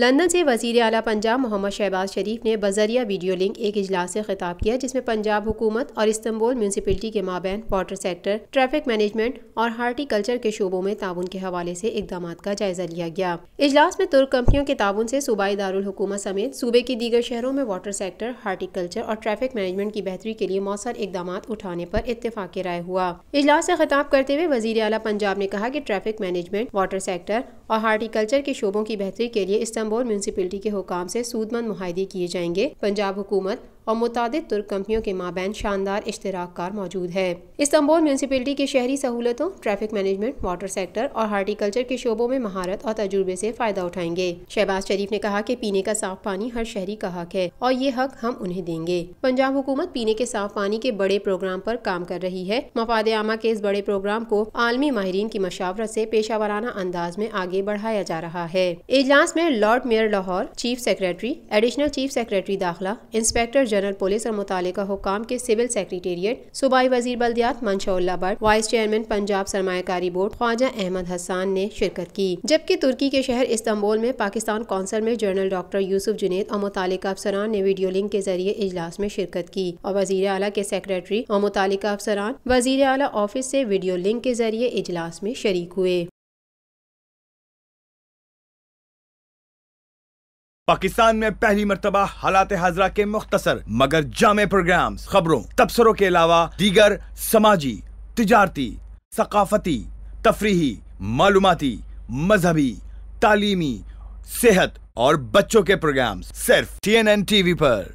London سے وزیر اعلیٰ پنجاب محمد شہباز شریف نے بذریعہ ویڈیو لنک ایک اجلاس سے خطاب کیا جس میں پنجاب حکومت اور استمبول میونسپلٹی کے مابین واٹر سیکٹر ٹریفک مینجمنٹ اور ہارٹی کلچر کے شعبوں میں تعاون کے حوالے سے اقدامات کا جائزہ لیا گیا اجلاس میں ترک کمپنیوں کے تعاون سے صوبائی دارالحکومت سمیت صوبے کے دیگر شہروں میں واٹر سیکٹر ہارٹی کلچر اور ٹریفک مینجمنٹ کی بہتری کے لیے مؤثر اقدامات اٹھانے پر اتفاق رائے ہوا اجلاس سے خطاب کرتے ہوئے وزیر اعلیٰ پنجاب نے کہا کہ ٹریفک مینجمنٹ واٹر سیکٹر اور ہارٹی کلچر کے شعبوں کی بہتری کے لیے استعمال نمبر میونسپلٹی کے حکام سے سود مند معاہدے کیے جائیں گے پنجاب حکومت اور متعدد ترک کمپنیوں کے مابین شاندار اشتراک کار موجود ہے استنبول میونسپلٹی کے شہری سہولتوں ٹریفک مینجمنٹ واٹر سیکٹر اور ہارٹیکلچر کے شعبوں میں مہارت اور تجربے سے فائدہ اٹھائیں گے شہباز شریف نے کہا کہ پینے کا صاف پانی ہر شہری کا حق ہے اور یہ حق ہم انہیں دیں گے پنجاب حکومت پینے کے صاف پانی کے بڑے پروگرام پر کام کر رہی ہے مفاد عامہ کے اس بڑے پروگرام کو عالمی ماہرین کی مشاورت سے پیشہ وارانہ انداز میں آگے بڑھایا جا رہا ہے اجلاس میں lord mayor Lahore chief secretary additional chief secretary داخلہ انسپیکٹر جنرل پولیس اور متعلقہ حکام کے سول سیکریٹریٹ صوبائی وزیر بلدیات منشا اللہ بٹ وائس چیئرمین پنجاب سرمایہ کاری بورڈ خواجہ احمد حسان نے شرکت کی جبکہ ترکی کے شہر استنبول میں پاکستان کونسل میں جنرل ڈاکٹر یوسف جنید اور متعلقہ افسران نے ویڈیو لنک کے ذریعے اجلاس میں شرکت کی اور وزیر اعلیٰ کے سیکریٹری اور متعلقہ افسران وزیر اعلیٰ آفس سے ویڈیو لنک کے ذریعے اجلاس میں شریک ہوئے پاکستان میں پہلی مرتبہ حالات حاضرہ کے مختصر مگر جامع پروگرامز خبروں تبصروں کے علاوہ دیگر سماجی تجارتی ثقافتی تفریحی معلوماتی مذہبی تعلیمی صحت اور بچوں کے پروگرامز صرف T N N T V پر